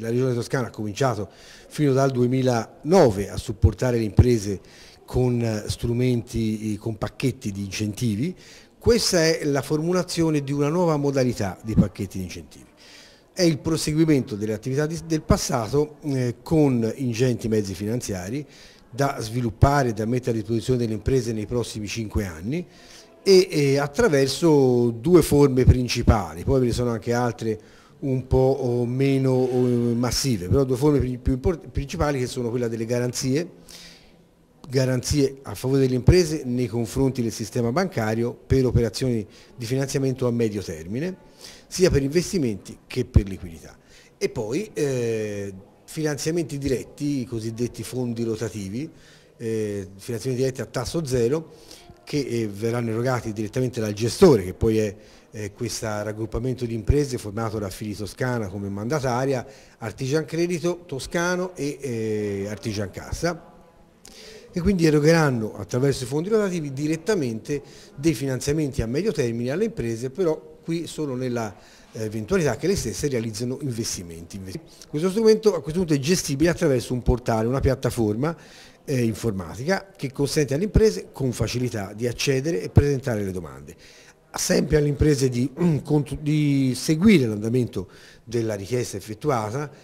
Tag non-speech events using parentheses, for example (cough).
La Regione Toscana ha cominciato fino dal 2009 a supportare le imprese con eh, strumenti, con pacchetti di incentivi. Questa è la formulazione di una nuova modalità di pacchetti di incentivi. È il proseguimento delle attività del passato eh, con ingenti mezzi finanziari da sviluppare, da mettere a disposizione delle imprese nei prossimi cinque anni e, e attraverso due forme principali, poi ve ne sono anche altre un po' meno massive, però due forme più principali che sono quella delle garanzie, garanzie a favore delle imprese nei confronti del sistema bancario per operazioni di finanziamento a medio termine, sia per investimenti che per liquidità. E poi eh, finanziamenti diretti, i cosiddetti fondi rotativi, eh, finanziamenti diretti a tasso zero, che eh, verranno erogati direttamente dal gestore, che poi è eh, questo raggruppamento di imprese formato da Fili Toscana come mandataria, Artigian Credito Toscano e eh, Artigian Cassa e quindi erogheranno attraverso i fondi rotativi direttamente dei finanziamenti a medio termine alle imprese, però qui solo nella eh, eventualità che le stesse realizzano investimenti. Questo strumento a questo punto è gestibile attraverso un portale, una piattaforma eh, informatica che consente alle imprese con facilità di accedere e presentare le domande sempre alle imprese di, (clears throat) di seguire l'andamento della richiesta effettuata